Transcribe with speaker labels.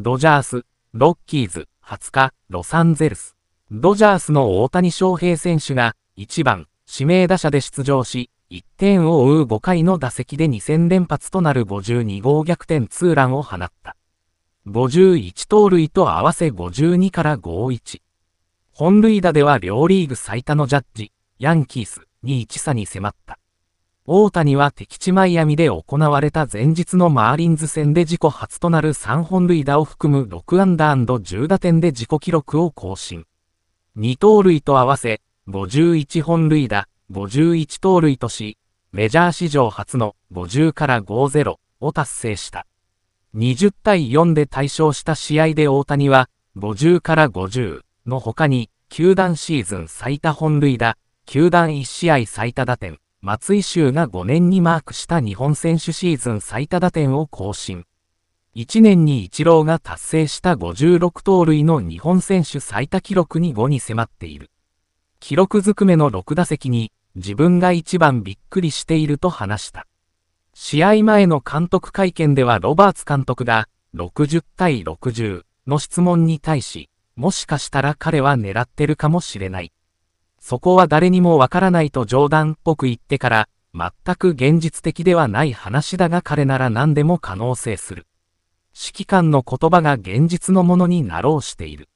Speaker 1: ドジャース、ロッキーズ、20日、ロサンゼルス。ドジャースの大谷翔平選手が、1番、指名打者で出場し、1点を追う5回の打席で2 0 0 0連発となる52号逆転ツーランを放った。51盗塁と合わせ52から51。本塁打では両リーグ最多のジャッジ、ヤンキース、2-1差に迫った。大谷は敵地マイアミで行われた前日のマーリンズ戦で自己初となる3本塁打を含む6安打 &10 打点で自己記録を更新。2盗塁と合わせ、51本塁打、51盗塁とし、メジャー史上初の50から50を達成した。20対4で対象した試合で大谷は、50から50の他に、球団シーズン最多本塁打、球団1試合最多打点、松井州が5年にマークした日本選手シーズン最多打点を更新。1年にイチローが達成した56盗塁の日本選手最多記録に5に迫っている。記録ずくめの6打席に自分が一番びっくりしていると話した。試合前の監督会見ではロバーツ監督が60対60の質問に対し、もしかしたら彼は狙ってるかもしれない。そこは誰にもわからないと冗談っぽく言ってから、全く現実的ではない話だが彼なら何でも可能性する。指揮官の言葉が現実のものになろうしている。